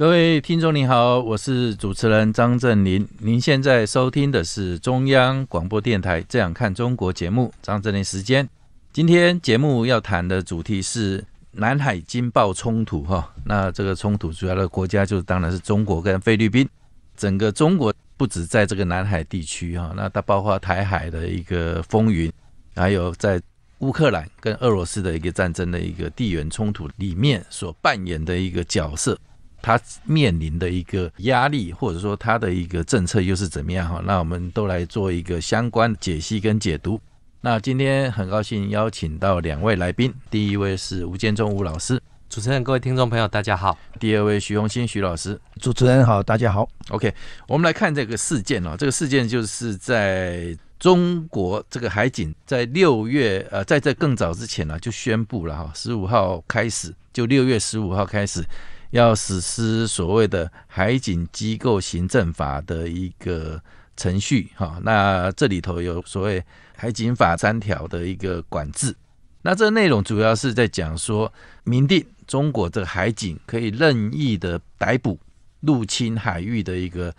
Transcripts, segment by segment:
各位听众您好，我是主持人张振林。您现在收听的是中央广播电台《这样看中国》节目，张振林时间。今天节目要谈的主题是南海经爆冲突哈。那这个冲突主要的国家就当然是中国跟菲律宾。整个中国不止在这个南海地区哈，那它包括台海的一个风云，还有在乌克兰跟俄罗斯的一个战争的一个地缘冲突里面所扮演的一个角色。他面临的一个压力，或者说他的一个政策又是怎么样哈？那我们都来做一个相关解析跟解读。那今天很高兴邀请到两位来宾，第一位是吴建中吴老师，主持人各位听众朋友大家好；第二位徐红新徐老师，主持人好，大家好。OK，我们来看这个事件哦，这个事件就是在中国这个海警在六月呃，在这更早之前呢就宣布了哈，十五号开始，就六月十五号开始。要实施所谓的海警机构行政法的一个程序，哈，那这里头有所谓海警法三条的一个管制，那这内容主要是在讲说明定中国这个海警可以任意的逮捕入侵海域的一个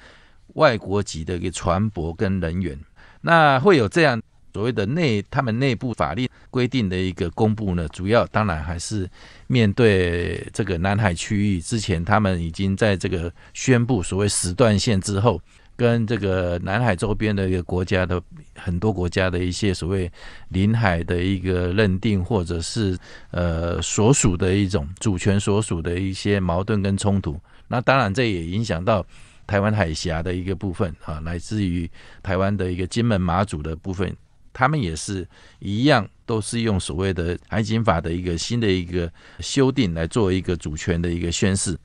外国籍的一个船舶跟人员，那会有这样。所谓的内，他们内部法律规定的一个公布呢，主要当然还是面对这个南海区域。之前他们已经在这个宣布所谓时段线之后，跟这个南海周边的一个国家的很多国家的一些所谓临海的一个认定，或者是呃所属的一种主权所属的一些矛盾跟冲突。那当然这也影响到台湾海峡的一个部分啊，来自于台湾的一个金门马祖的部分。他们也是一样，都是用所谓的海警法的一个新的一个修订来做一个主权的一个宣誓。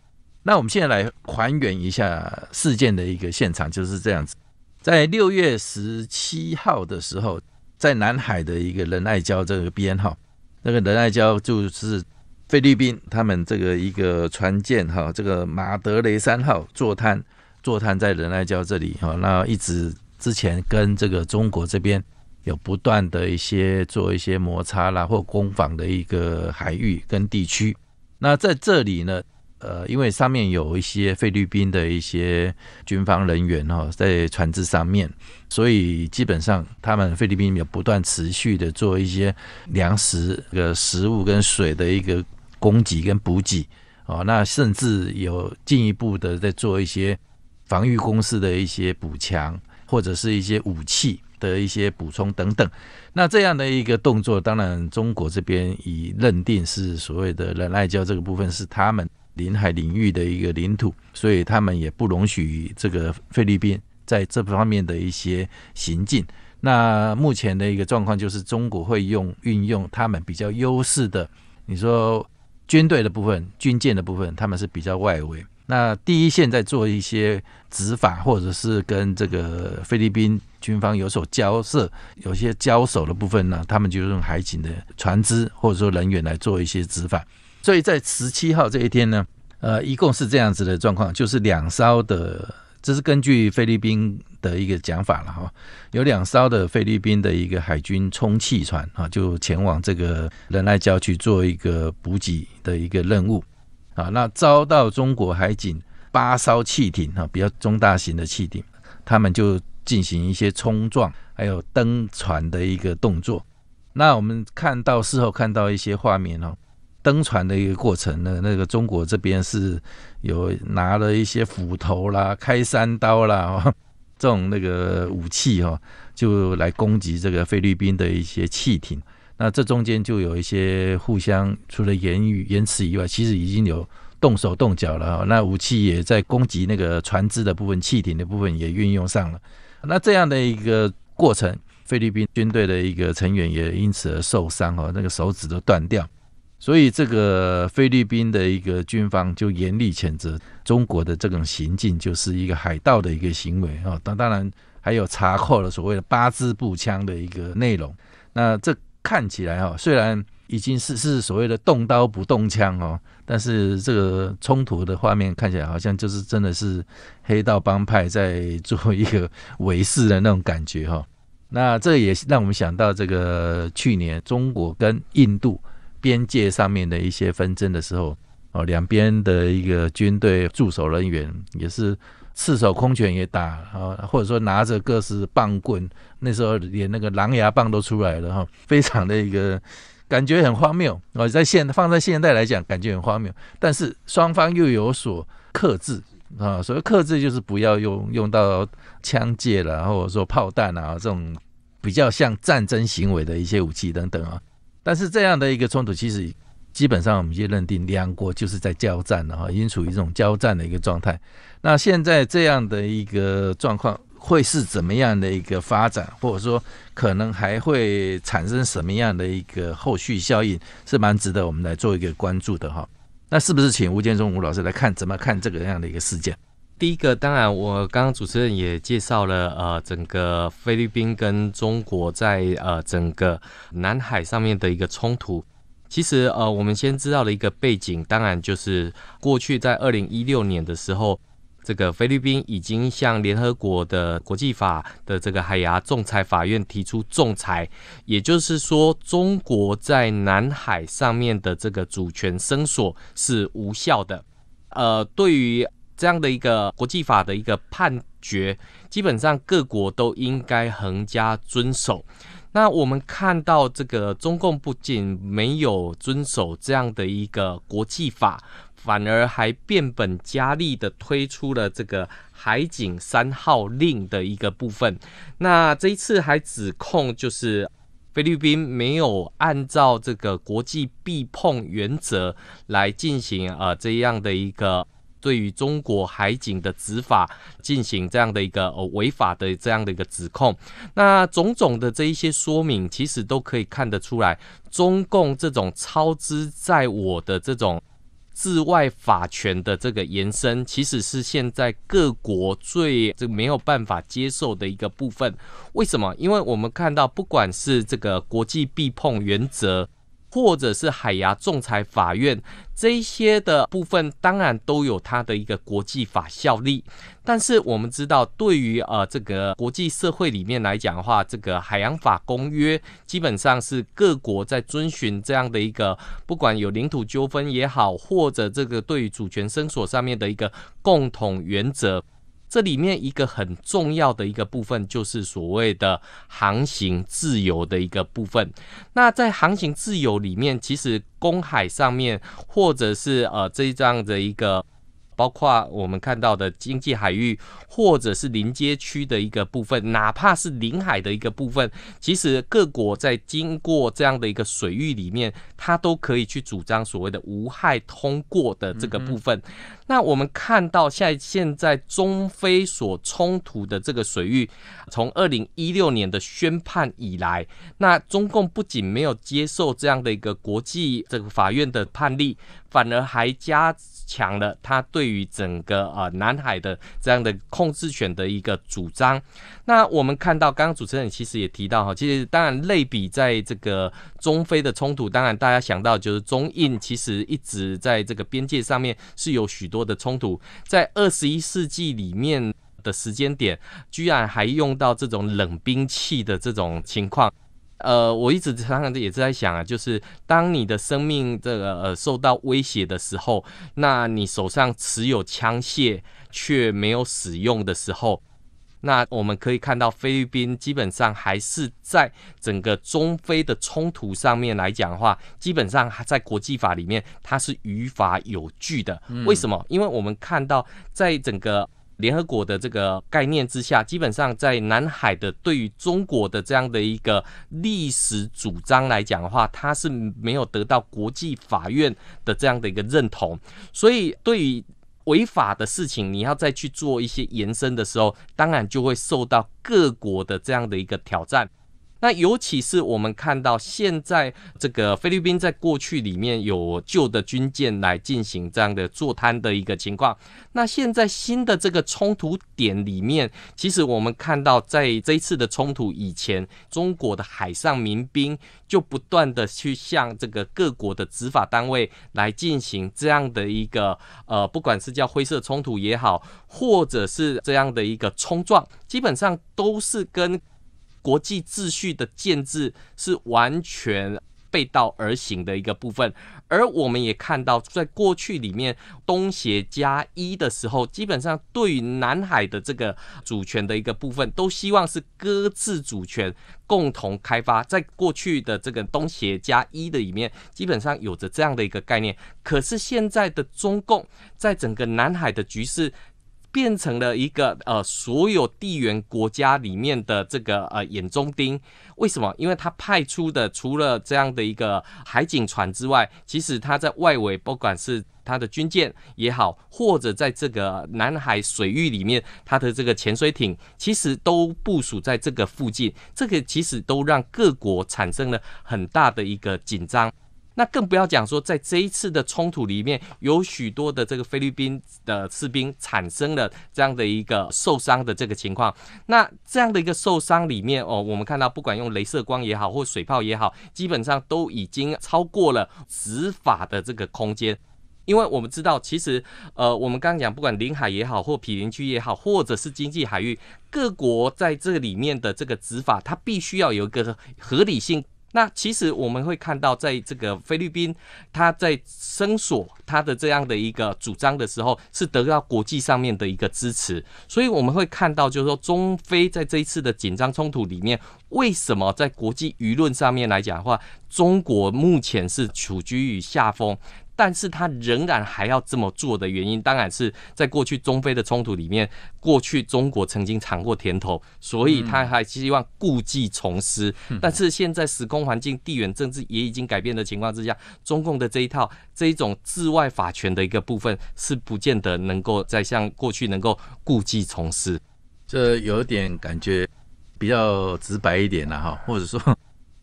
那我们现在来还原一下事件的一个现场，就是这样子。在六月十七号的时候，在南海的一个仁爱礁这个编号，那个仁爱礁就是菲律宾他们这个一个船舰哈，这个马德雷三号坐滩坐滩在仁爱礁这里哈，那一直之前跟这个中国这边。有不断的一些做一些摩擦啦，或攻防的一个海域跟地区。那在这里呢，呃，因为上面有一些菲律宾的一些军方人员哈，在船只上面，所以基本上他们菲律宾也不断持续的做一些粮食、个食物跟水的一个供给跟补给啊。那甚至有进一步的在做一些防御工事的一些补强，或者是一些武器。的一些补充等等，那这样的一个动作，当然中国这边已认定是所谓的仁爱礁这个部分是他们领海领域的一个领土，所以他们也不容许这个菲律宾在这方面的一些行进。那目前的一个状况就是，中国会用运用他们比较优势的，你说军队的部分、军舰的部分，他们是比较外围。那第一线在做一些执法，或者是跟这个菲律宾军方有所交涉，有些交手的部分呢，他们就用海警的船只或者说人员来做一些执法。所以在十七号这一天呢，呃，一共是这样子的状况，就是两艘的，这是根据菲律宾的一个讲法了哈，有两艘的菲律宾的一个海军充气船啊，就前往这个仁爱礁去做一个补给的一个任务。啊，那遭到中国海警八艘汽艇啊，比较中大型的汽艇，他们就进行一些冲撞，还有登船的一个动作。那我们看到事后看到一些画面哦，登船的一个过程呢，那个中国这边是有拿了一些斧头啦、开山刀啦，这种那个武器哦，就来攻击这个菲律宾的一些汽艇。那这中间就有一些互相，除了言语言辞以外，其实已经有动手动脚了。那武器也在攻击那个船只的部分，汽艇的部分也运用上了。那这样的一个过程，菲律宾军队的一个成员也因此而受伤，哦，那个手指都断掉。所以这个菲律宾的一个军方就严厉谴责中国的这种行径就是一个海盗的一个行为，啊。当当然还有查扣了所谓的八支步枪的一个内容。那这。看起来哈，虽然已经是是所谓的动刀不动枪哦，但是这个冲突的画面看起来好像就是真的是黑道帮派在做一个围事的那种感觉哈。那这也让我们想到这个去年中国跟印度边界上面的一些纷争的时候哦，两边的一个军队驻守人员也是。赤手空拳也打啊，或者说拿着各式棒棍，那时候连那个狼牙棒都出来了哈，非常的一个感觉很荒谬啊，在现放在现代来讲，感觉很荒谬，但是双方又有所克制啊，所谓克制就是不要用用到枪械了，或者说炮弹啊这种比较像战争行为的一些武器等等啊，但是这样的一个冲突其实。基本上，我们就认定两国就是在交战了哈，已经处于这种交战的一个状态。那现在这样的一个状况会是怎么样的一个发展，或者说可能还会产生什么样的一个后续效应，是蛮值得我们来做一个关注的哈。那是不是请吴建中吴老师来看怎么看这个样的一个事件？第一个，当然我刚刚主持人也介绍了呃，整个菲律宾跟中国在呃整个南海上面的一个冲突。其实，呃，我们先知道的一个背景，当然就是过去在二零一六年的时候，这个菲律宾已经向联合国的国际法的这个海牙仲裁法院提出仲裁，也就是说，中国在南海上面的这个主权声索是无效的。呃，对于这样的一个国际法的一个判决，基本上各国都应该横加遵守。那我们看到，这个中共不仅没有遵守这样的一个国际法，反而还变本加厉的推出了这个“海警三号令”的一个部分。那这一次还指控就是菲律宾没有按照这个国际避碰原则来进行呃这样的一个。对于中国海警的执法进行这样的一个违法的这样的一个指控，那种种的这一些说明，其实都可以看得出来，中共这种超支在我的这种治外法权的这个延伸，其实是现在各国最这没有办法接受的一个部分。为什么？因为我们看到，不管是这个国际避碰原则。或者是海牙仲裁法院这些的部分，当然都有它的一个国际法效力。但是我们知道，对于呃这个国际社会里面来讲的话，这个海洋法公约基本上是各国在遵循这样的一个，不管有领土纠纷也好，或者这个对于主权申索上面的一个共同原则。这里面一个很重要的一个部分，就是所谓的航行自由的一个部分。那在航行自由里面，其实公海上面，或者是呃这样的一个。包括我们看到的经济海域，或者是临街区的一个部分，哪怕是临海的一个部分，其实各国在经过这样的一个水域里面，它都可以去主张所谓的无害通过的这个部分。那我们看到在现在中非所冲突的这个水域，从二零一六年的宣判以来，那中共不仅没有接受这样的一个国际这个法院的判例。反而还加强了他对于整个呃南海的这样的控制权的一个主张。那我们看到，刚刚主持人其实也提到哈，其实当然类比在这个中非的冲突，当然大家想到就是中印其实一直在这个边界上面是有许多的冲突，在二十一世纪里面的时间点，居然还用到这种冷兵器的这种情况。呃，我一直常常也是在想啊，就是当你的生命这个呃受到威胁的时候，那你手上持有枪械却没有使用的时候，那我们可以看到菲律宾基本上还是在整个中非的冲突上面来讲的话，基本上还在国际法里面它是于法有据的。为什么？因为我们看到在整个。联合国的这个概念之下，基本上在南海的对于中国的这样的一个历史主张来讲的话，它是没有得到国际法院的这样的一个认同。所以，对于违法的事情，你要再去做一些延伸的时候，当然就会受到各国的这样的一个挑战。那尤其是我们看到现在这个菲律宾在过去里面有旧的军舰来进行这样的坐滩的一个情况，那现在新的这个冲突点里面，其实我们看到在这一次的冲突以前，中国的海上民兵就不断的去向这个各国的执法单位来进行这样的一个呃，不管是叫灰色冲突也好，或者是这样的一个冲撞，基本上都是跟。国际秩序的建制是完全背道而行的一个部分，而我们也看到，在过去里面，东协加一的时候，基本上对于南海的这个主权的一个部分，都希望是搁置主权，共同开发。在过去的这个东协加一的里面，基本上有着这样的一个概念。可是现在的中共，在整个南海的局势。变成了一个呃，所有地缘国家里面的这个呃眼中钉。为什么？因为他派出的除了这样的一个海警船之外，其实他在外围，不管是他的军舰也好，或者在这个南海水域里面，他的这个潜水艇，其实都部署在这个附近。这个其实都让各国产生了很大的一个紧张。那更不要讲说，在这一次的冲突里面，有许多的这个菲律宾的士兵产生了这样的一个受伤的这个情况。那这样的一个受伤里面哦，我们看到不管用镭射光也好，或水炮也好，基本上都已经超过了执法的这个空间。因为我们知道，其实呃，我们刚刚讲，不管领海也好，或毗邻区也好，或者是经济海域，各国在这里面的这个执法，它必须要有一个合理性。那其实我们会看到，在这个菲律宾，他在伸索他的这样的一个主张的时候，是得到国际上面的一个支持。所以我们会看到，就是说中非在这一次的紧张冲突里面，为什么在国际舆论上面来讲的话，中国目前是处居于下风。但是他仍然还要这么做的原因，当然是在过去中非的冲突里面，过去中国曾经尝过甜头，所以他还希望故技重施。但是现在时空环境、地缘政治也已经改变的情况之下，中共的这一套这一种治外法权的一个部分，是不见得能够再像过去能够故技重施。这有点感觉比较直白一点了哈，或者说。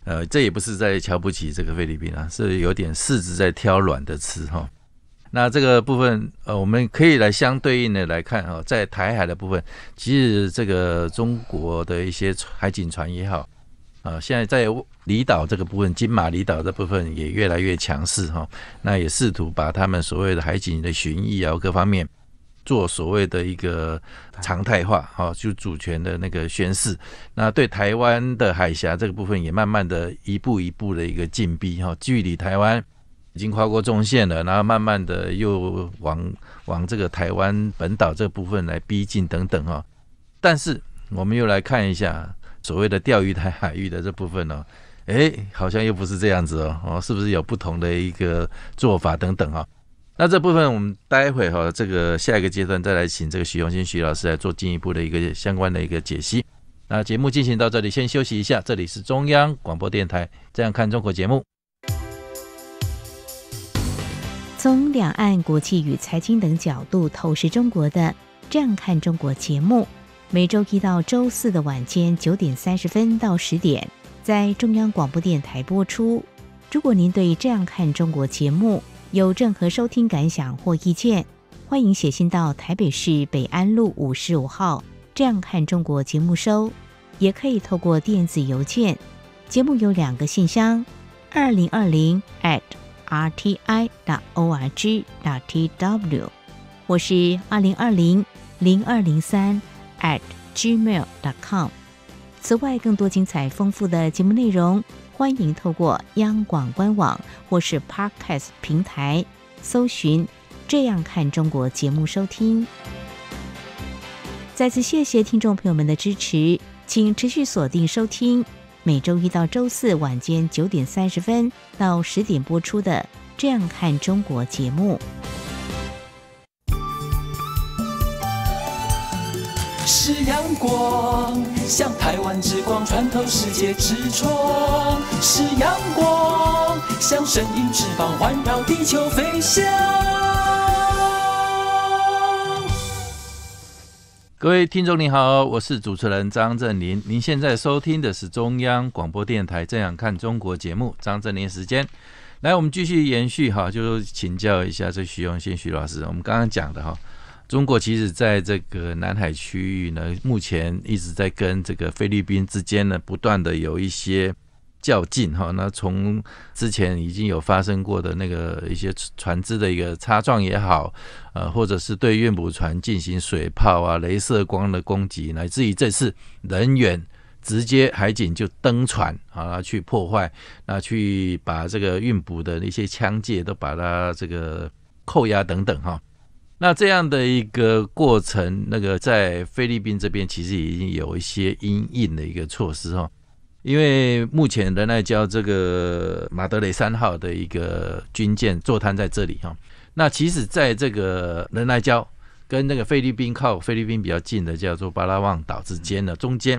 呃，这也不是在瞧不起这个菲律宾啊，是有点柿子在挑软的吃哈。那这个部分，呃，我们可以来相对应的来看哦，在台海的部分，其实这个中国的一些海警船也好，啊，现在在离岛这个部分，金马离岛的部分也越来越强势哈。那也试图把他们所谓的海警的巡弋啊各方面。做所谓的一个常态化，哈，就主权的那个宣示。那对台湾的海峡这个部分也慢慢的一步一步的一个进逼，哈，距离台湾已经跨过中线了，然后慢慢的又往往这个台湾本岛这部分来逼近等等，哈。但是我们又来看一下所谓的钓鱼台海域的这部分呢，哎，好像又不是这样子哦，哦，是不是有不同的一个做法等等啊？那这部分我们待会儿哈，这个下一个阶段再来请这个徐永新徐老师来做进一步的一个相关的一个解析。那节目进行到这里，先休息一下。这里是中央广播电台，《这样看中国》节目，从两岸国际与财经等角度透视中国的《这样看中国》节目，每周一到周四的晚间九点三十分到十点，在中央广播电台播出。如果您对《这样看中国》节目，有任何收听感想或意见，欢迎写信到台北市北安路五十五号《这样看中国》节目收，也可以透过电子邮件，节目有两个信箱：二零二零 at rti.org.tw，我是二零二零零二零三 at gmail.com。此外，更多精彩丰富的节目内容。欢迎透过央广官网或是 Parkcast 平台搜寻《这样看中国》节目收听。再次谢谢听众朋友们的支持，请持续锁定收听每周一到周四晚间九点三十分到十点播出的《这样看中国》节目。是阳光，像台湾之光穿透世界之窗；是阳光，像神鹰翅膀环绕地球飞翔。各位听众您好，我是主持人张振林。您现在收听的是中央广播电台《正样看中国》节目，张振林时间。来，我们继续延续哈，就请教一下这徐永信徐老师，我们刚刚讲的哈。中国其实在这个南海区域呢，目前一直在跟这个菲律宾之间呢，不断的有一些较劲哈。那从之前已经有发生过的那个一些船只的一个擦撞也好，呃，或者是对运补船进行水炮啊、镭射光的攻击，乃至于这次人员直接海警就登船啊去破坏，那去把这个运补的那些枪械都把它这个扣押等等哈。那这样的一个过程，那个在菲律宾这边其实已经有一些因应的一个措施哈，因为目前仁爱礁这个马德雷三号的一个军舰坐滩在这里哈。那其实在这个仁爱礁跟那个菲律宾靠菲律宾比较近的叫做巴拉望岛之间的中间，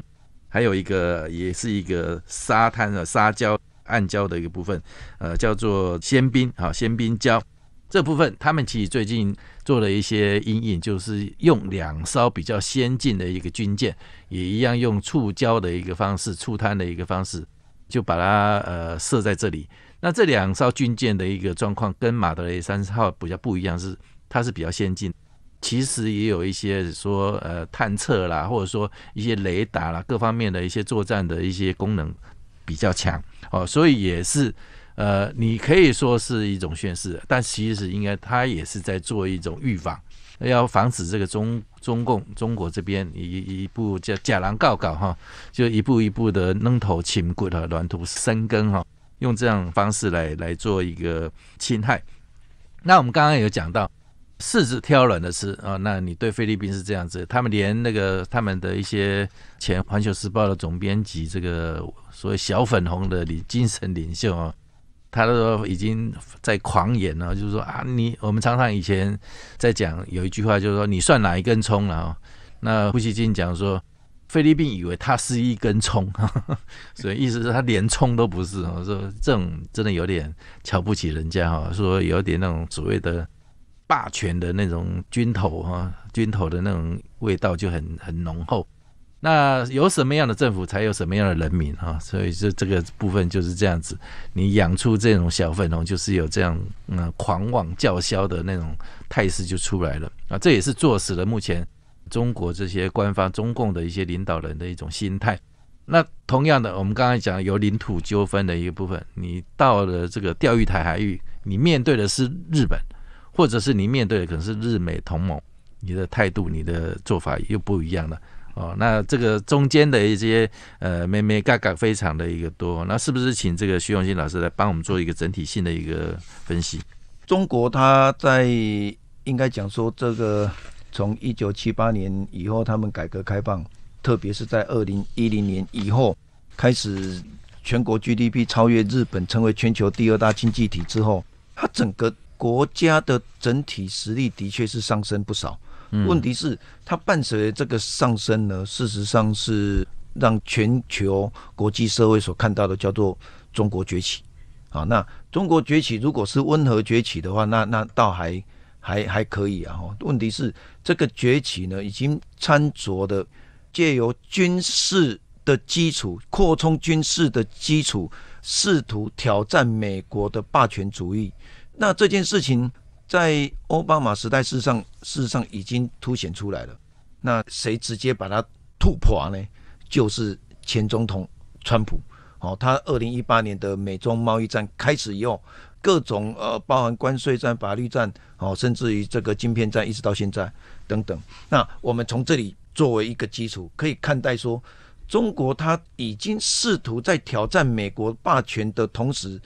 还有一个也是一个沙滩的沙礁暗礁的一个部分，呃，叫做仙宾啊仙宾礁。这部分他们其实最近做了一些阴影，就是用两艘比较先进的一个军舰，也一样用触礁的一个方式、触滩的一个方式，就把它呃设在这里。那这两艘军舰的一个状况跟马德雷三十号比较不一样，是它是比较先进，其实也有一些说呃探测啦，或者说一些雷达啦，各方面的一些作战的一些功能比较强哦，所以也是。呃，你可以说是一种宣示，但其实应该他也是在做一种预防，要防止这个中中共中国这边一一步叫假狼告告哈，就一步一步的弄头侵骨的软土生根哈，用这样方式来来做一个侵害。那我们刚刚有讲到柿子挑软的吃啊，那你对菲律宾是这样子，他们连那个他们的一些前《环球时报》的总编辑，这个所谓小粉红的领精神领袖啊。他都说已经在狂言了，就是说啊，你我们常常以前在讲有一句话，就是说你算哪一根葱了啊？那胡锡进讲说，菲律宾以为他是一根葱，所以意思是，他连葱都不是我说这种真的有点瞧不起人家哈，说有点那种所谓的霸权的那种军头哈，军头的那种味道就很很浓厚。那有什么样的政府，才有什么样的人民啊？所以这这个部分就是这样子，你养出这种小粉红，就是有这样嗯狂妄叫嚣的那种态势就出来了啊！这也是坐实了目前中国这些官方中共的一些领导人的一种心态。那同样的，我们刚才讲有领土纠纷的一个部分，你到了这个钓鱼台海域，你面对的是日本，或者是你面对的可能是日美同盟，你的态度、你的做法又不一样了。哦，那这个中间的一些呃，咩咩嘎嘎非常的一个多，那是不是请这个徐永新老师来帮我们做一个整体性的一个分析？中国它在应该讲说，这个从一九七八年以后，他们改革开放，特别是在二零一零年以后，开始全国 GDP 超越日本，成为全球第二大经济体之后，它整个国家的整体实力的确是上升不少。问题是它伴随这个上升呢，事实上是让全球国际社会所看到的叫做中国崛起啊。那中国崛起如果是温和崛起的话，那那倒还还还可以啊。问题是这个崛起呢，已经掺着的借由军事的基础扩充军事的基础，试图挑战美国的霸权主义。那这件事情。在奥巴马时代，事实上事实上已经凸显出来了。那谁直接把它突破呢？就是前总统川普。哦，他二零一八年的美中贸易战开始以后，各种呃，包含关税战、法律战，哦，甚至于这个晶片战，一直到现在等等。那我们从这里作为一个基础，可以看待说，中国他已经试图在挑战美国霸权的同时，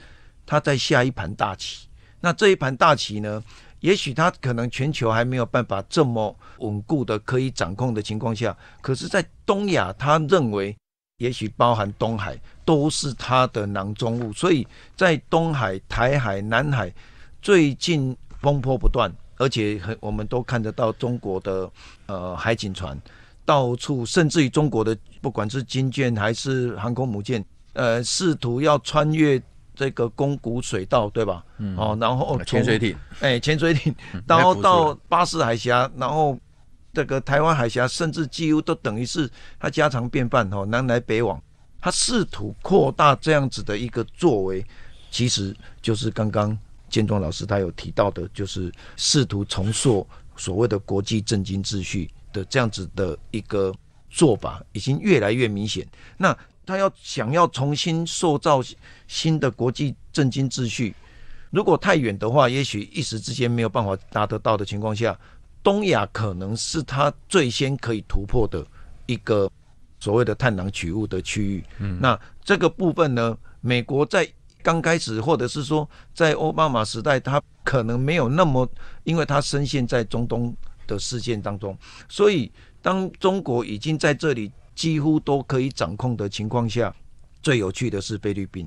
他在下一盘大棋。那这一盘大棋呢？也许他可能全球还没有办法这么稳固的可以掌控的情况下，可是，在东亚，他认为也许包含东海都是他的囊中物，所以在东海、台海、南海，最近风波不断，而且很我们都看得到中国的呃海警船到处，甚至于中国的不管是军舰还是航空母舰，呃，试图要穿越。这个公古水道，对吧？哦，然后潜水艇，哎，潜水艇，然 后到巴士海峡，然后这个台湾海峡，甚至几乎都等于是他家常便饭哦，南来北往，他试图扩大这样子的一个作为，其实就是刚刚建中老师他有提到的，就是试图重塑所谓的国际政经秩序的这样子的一个做法，已经越来越明显。那他要想要重新塑造新的国际政经秩序，如果太远的话，也许一时之间没有办法达得到的情况下，东亚可能是他最先可以突破的一个所谓的探囊取物的区域。那这个部分呢，美国在刚开始或者是说在奥巴马时代，他可能没有那么，因为他深陷在中东的事件当中，所以当中国已经在这里。几乎都可以掌控的情况下，最有趣的是菲律宾。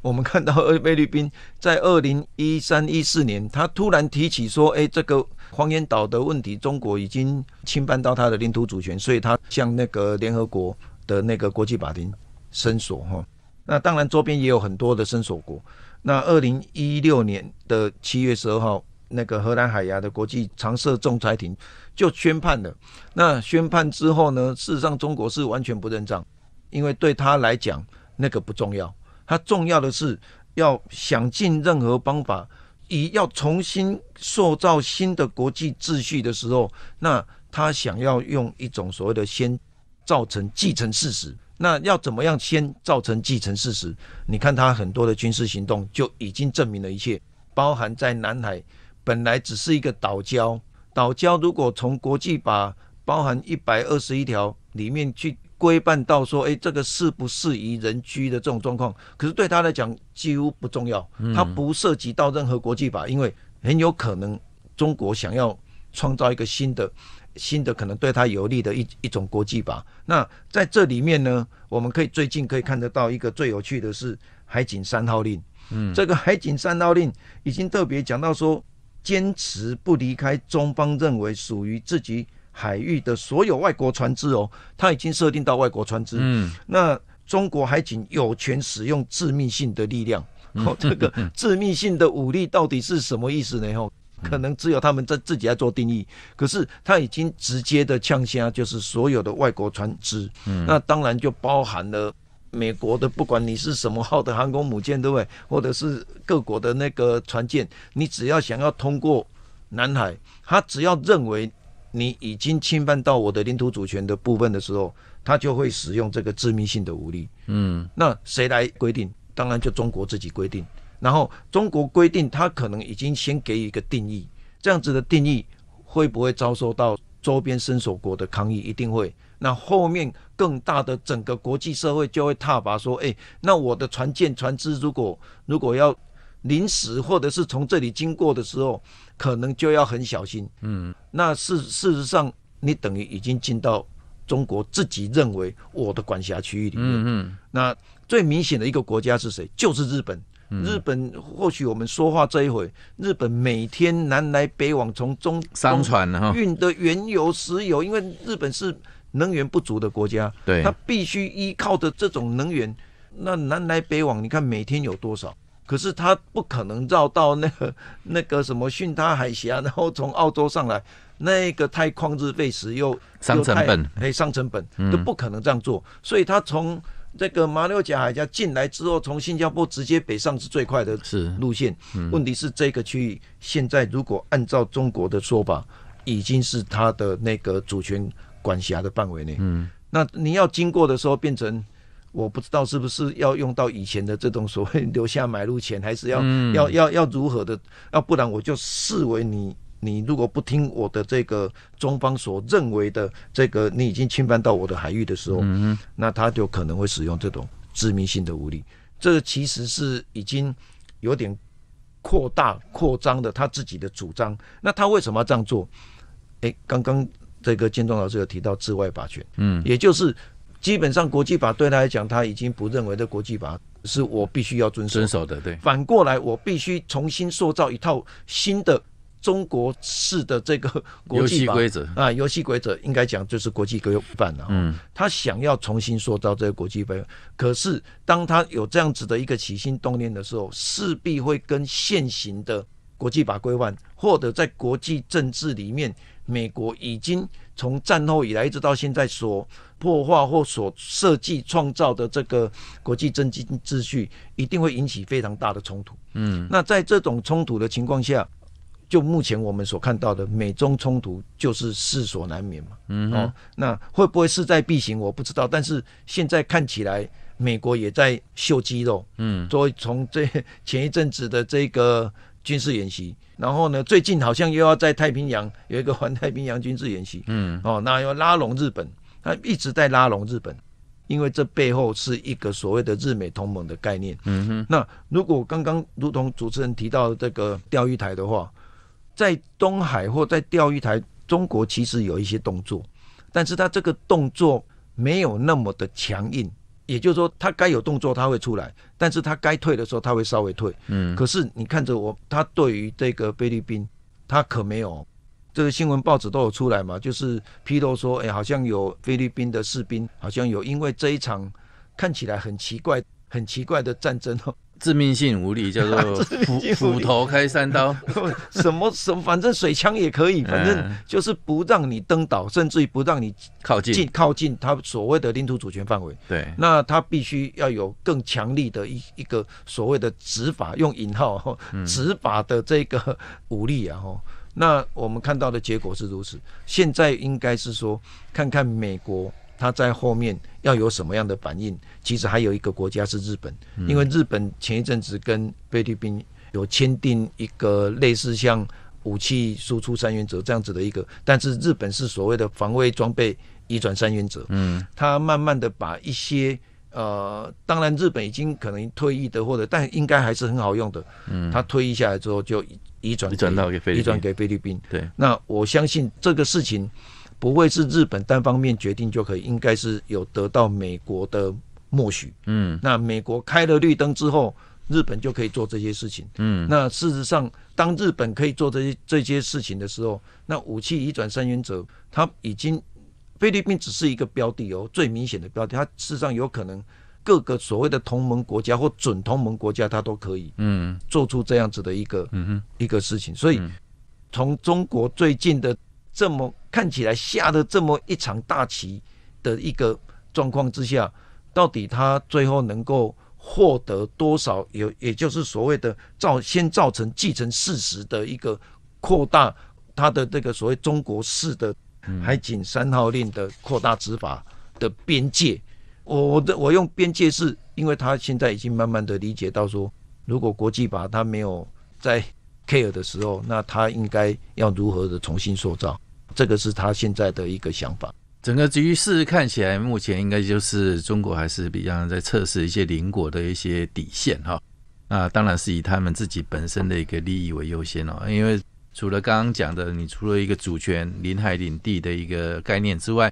我们看到菲 菲律宾在二零一三一四年，他突然提起说，哎，这个黄岩岛的问题，中国已经侵犯到他的领土主权，所以他向那个联合国的那个国际法庭申诉哈。那当然，周边也有很多的申诉国。那二零一六年的七月十二号，那个荷兰海牙的国际常设仲裁庭。就宣判了。那宣判之后呢？事实上，中国是完全不认账，因为对他来讲，那个不重要。他重要的是要想尽任何方法，以要重新塑造新的国际秩序的时候，那他想要用一种所谓的先造成既成事实。那要怎么样先造成既成事实？你看他很多的军事行动就已经证明了一切，包含在南海本来只是一个岛礁。老交如果从国际法包含一百二十一条里面去规范到说，哎，这个适不适宜人居的这种状况，可是对他来讲几乎不重要，他不涉及到任何国际法，因为很有可能中国想要创造一个新的、新的可能对他有利的一一种国际法。那在这里面呢，我们可以最近可以看得到一个最有趣的是海警三号令，嗯，这个海警三号令已经特别讲到说。坚持不离开中方认为属于自己海域的所有外国船只哦，他已经设定到外国船只。嗯，那中国海警有权使用致命性的力量。哦，这个 致命性的武力到底是什么意思呢？哦，可能只有他们在自己在做定义。可是他已经直接的呛下，就是所有的外国船只。嗯，那当然就包含了。美国的不管你是什么号的航空母舰，对不对？或者是各国的那个船舰，你只要想要通过南海，他只要认为你已经侵犯到我的领土主权的部分的时候，他就会使用这个致命性的武力。嗯，那谁来规定？当然就中国自己规定。然后中国规定，他可能已经先给予一个定义，这样子的定义会不会遭受到周边伸手国的抗议？一定会。那后面更大的整个国际社会就会踏拔说，哎，那我的船舰船只如果如果要临时或者是从这里经过的时候，可能就要很小心。嗯，那事事实上你等于已经进到中国自己认为我的管辖区域里面。嗯嗯。那最明显的一个国家是谁？就是日本。日本或许我们说话这一回，日本每天南来北往从中商船哈运的原油石油，因为日本是。能源不足的国家，对它必须依靠的这种能源，那南来北往，你看每天有多少？可是它不可能绕到那个 那个什么逊他海峡，然后从澳洲上来，那个太旷日费时又，成本哎，伤成本都不可能这样做。所以它从这个马六甲海峡进来之后，从新加坡直接北上是最快的路线。问题是这个区域现在如果按照中国的说法，已经是它的那个主权。管辖的范围内，嗯，那你要经过的时候，变成我不知道是不是要用到以前的这种所谓留下买入钱，还是要要要要如何的？要不然我就视为你你如果不听我的这个中方所认为的这个你已经侵犯到我的海域的时候，嗯嗯，那他就可能会使用这种致命性的武力。这其实是已经有点扩大扩张的他自己的主张。那他为什么要这样做？哎，刚刚。这个建壮老师有提到治外法权，嗯，也就是基本上国际法对他来讲，他已经不认为的国际法是我必须要遵守的，对。反过来，我必须重新塑造一套新的中国式的这个国际规则啊，游戏规则应该讲就是国际规范了。嗯，他想要重新塑造这个国际规范，可是当他有这样子的一个起心动念的时候，势必会跟现行的国际法规范或者在国际政治里面。美国已经从战后以来一直到现在所破坏或所设计创造的这个国际经秩序，一定会引起非常大的冲突。嗯，那在这种冲突的情况下，就目前我们所看到的美中冲突，就是势所难免嘛。嗯，哦，那会不会势在必行？我不知道。但是现在看起来，美国也在秀肌肉。嗯，所以从这前一阵子的这个。军事演习，然后呢？最近好像又要在太平洋有一个环太平洋军事演习。嗯，哦，那要拉拢日本，他一直在拉拢日本，因为这背后是一个所谓的日美同盟的概念。嗯哼，那如果刚刚如同主持人提到这个钓鱼台的话，在东海或在钓鱼台，中国其实有一些动作，但是他这个动作没有那么的强硬。也就是说，他该有动作他会出来，但是他该退的时候他会稍微退。嗯，可是你看着我，他对于这个菲律宾，他可没有。这个新闻报纸都有出来嘛，就是披露说，哎，好像有菲律宾的士兵，好像有因为这一场看起来很奇怪、很奇怪的战争哈。致命性武力叫做 斧斧头开三刀，什么什么，反正水枪也可以，反正就是不让你登岛，甚至于不让你靠近靠近他所谓的领土主权范围。对，那他必须要有更强力的一一个所谓的执法用引号执法的这个武力啊。哈，那我们看到的结果是如此。现在应该是说，看看美国。他在后面要有什么样的反应？其实还有一个国家是日本，因为日本前一阵子跟菲律宾有签订一个类似像武器输出三原则这样子的一个，但是日本是所谓的防卫装备移转三原则，嗯，他慢慢的把一些呃，当然日本已经可能退役的或者，但应该还是很好用的，嗯，他退役下来之后就移转，移转到给菲律宾，对，那我相信这个事情。不会是日本单方面决定就可以，应该是有得到美国的默许。嗯，那美国开了绿灯之后，日本就可以做这些事情。嗯，那事实上，当日本可以做这些这些事情的时候，那武器移转三原则，它已经菲律宾只是一个标的哦，最明显的标的，它事实上有可能各个所谓的同盟国家或准同盟国家，它都可以嗯做出这样子的一个嗯一个事情。所以从中国最近的。这么看起来下的这么一场大棋的一个状况之下，到底他最后能够获得多少？有也就是所谓的造先造成继承事实的一个扩大他的这个所谓中国式的海警三号令的扩大执法的边界。我的我用边界是因为他现在已经慢慢的理解到说，如果国际法他没有在 care 的时候，那他应该要如何的重新塑造？这个是他现在的一个想法。整个局势看起来，目前应该就是中国还是比较在测试一些邻国的一些底线哈。那当然是以他们自己本身的一个利益为优先了，因为除了刚刚讲的，你除了一个主权、领海、领地的一个概念之外。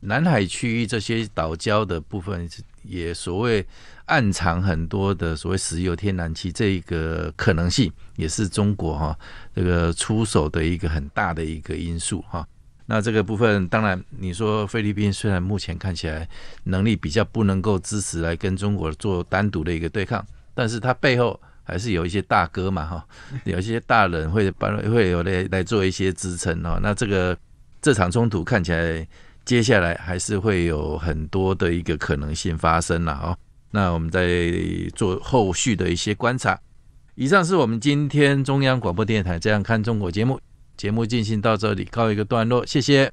南海区域这些岛礁的部分，也所谓暗藏很多的所谓石油、天然气这一个可能性，也是中国哈这个出手的一个很大的一个因素哈。那这个部分，当然你说菲律宾虽然目前看起来能力比较不能够支持来跟中国做单独的一个对抗，但是它背后还是有一些大哥嘛哈，有一些大人会帮会有来来做一些支撑哦。那这个这场冲突看起来。接下来还是会有很多的一个可能性发生了哦，那我们再做后续的一些观察。以上是我们今天中央广播电台《这样看中国》节目，节目进行到这里告一个段落，谢谢。